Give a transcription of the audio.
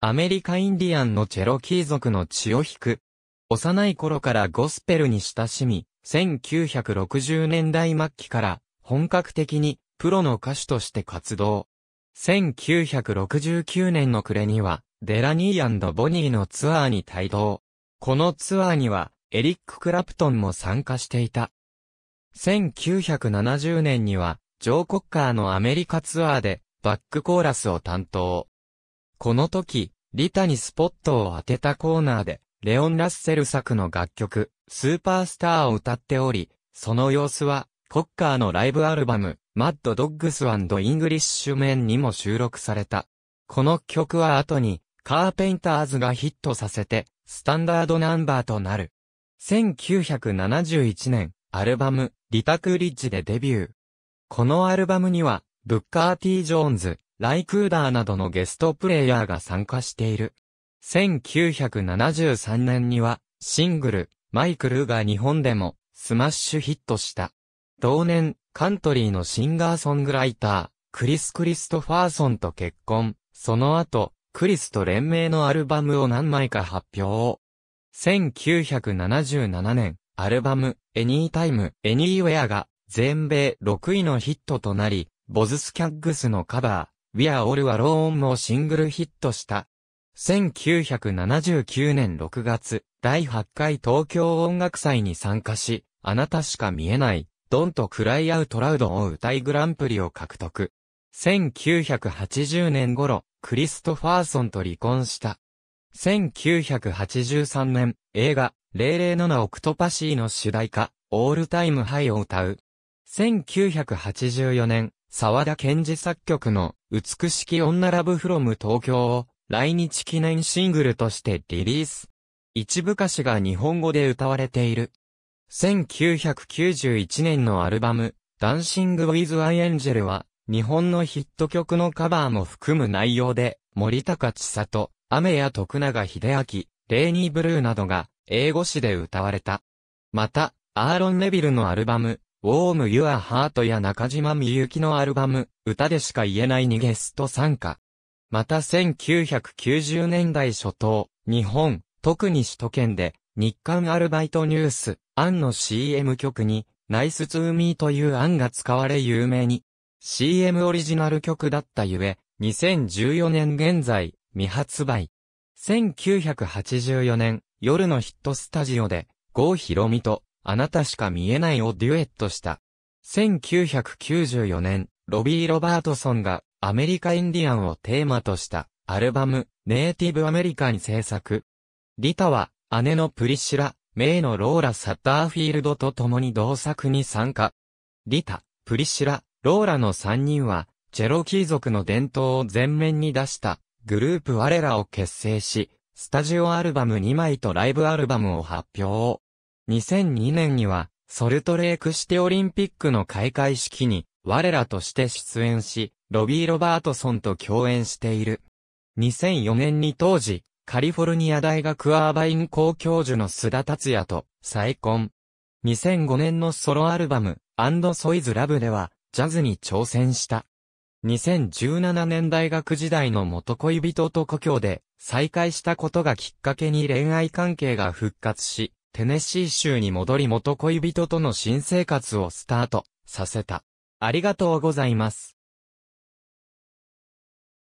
アメリカインディアンのチェロキー族の血を引く。幼い頃からゴスペルに親しみ、1960年代末期から本格的にプロの歌手として活動。1969年の暮れには、デラニーボニーのツアーに帯同。このツアーには、エリック・クラプトンも参加していた。1970年には、ジョー・コッカーのアメリカツアーで、バックコーラスを担当。この時、リタにスポットを当てたコーナーで、レオン・ラッセル作の楽曲、スーパースターを歌っており、その様子は、コッカーのライブアルバム、マッド・ドッグス・アンド・イングリッシュ・メンにも収録された。この曲は後に、カーペンターズがヒットさせて、スタンダードナンバーとなる。1971年、アルバム、リタクリッジでデビュー。このアルバムには、ブッカー・ティジョーンズ、ライクーダーなどのゲストプレイヤーが参加している。1973年には、シングル、マイクルが日本でも、スマッシュヒットした。同年、カントリーのシンガーソングライター、クリス・クリストファーソンと結婚。その後、クリスと連名のアルバムを何枚か発表。1977年、アルバム、エニータイム、エニーウェアが、全米6位のヒットとなり、ボズスキャッグスのカバー、We Are All Alone もシングルヒットした。1979年6月、第8回東京音楽祭に参加し、あなたしか見えない、ドンとクライアウトラウドを歌いグランプリを獲得。1980年頃、クリストファーソンと離婚した。1983年、映画、零零七オクトパシーの主題歌、オールタイムハイを歌う。1984年、沢田健二作曲の、美しき女ラブフロム東京を来日記念シングルとしてリリース。一部歌詞が日本語で歌われている。1991年のアルバム、ダンシング・ウィズ・アイ・エンジェルは、日本のヒット曲のカバーも含む内容で、森高千里、雨や徳永秀明、レイニー・ブルーなどが、英語詞で歌われた。また、アーロン・ネビルのアルバム、ウォーム・ユア・ハートや中島みゆきのアルバム、歌でしか言えないにゲスト参加。また1990年代初頭、日本、特に首都圏で、日刊アルバイトニュース、アンの CM 曲に、ナイスツーミーという案が使われ有名に、CM オリジナル曲だったゆえ、2014年現在、未発売。1984年、夜のヒットスタジオで、郷ひろみと、あなたしか見えないをデュエットした。1994年、ロビー・ロバートソンがアメリカ・インディアンをテーマとしたアルバム、ネイティブ・アメリカに制作。リタは姉のプリシラ、メイのローラ・サッターフィールドと共に同作に参加。リタ、プリシラ、ローラの3人は、チェロキー族の伝統を前面に出したグループ我らを結成し、スタジオアルバム2枚とライブアルバムを発表。2002年には、ソルトレークシテオリンピックの開会式に、我らとして出演し、ロビー・ロバートソンと共演している。2004年に当時、カリフォルニア大学アーバイン校教授の須田達也と再婚。2005年のソロアルバム、アンドソイズラブでは、ジャズに挑戦した。2017年大学時代の元恋人と故郷で再会したことがきっかけに恋愛関係が復活し、テネシー州に戻り元恋人との新生活をスタートさせた。ありがとうございます。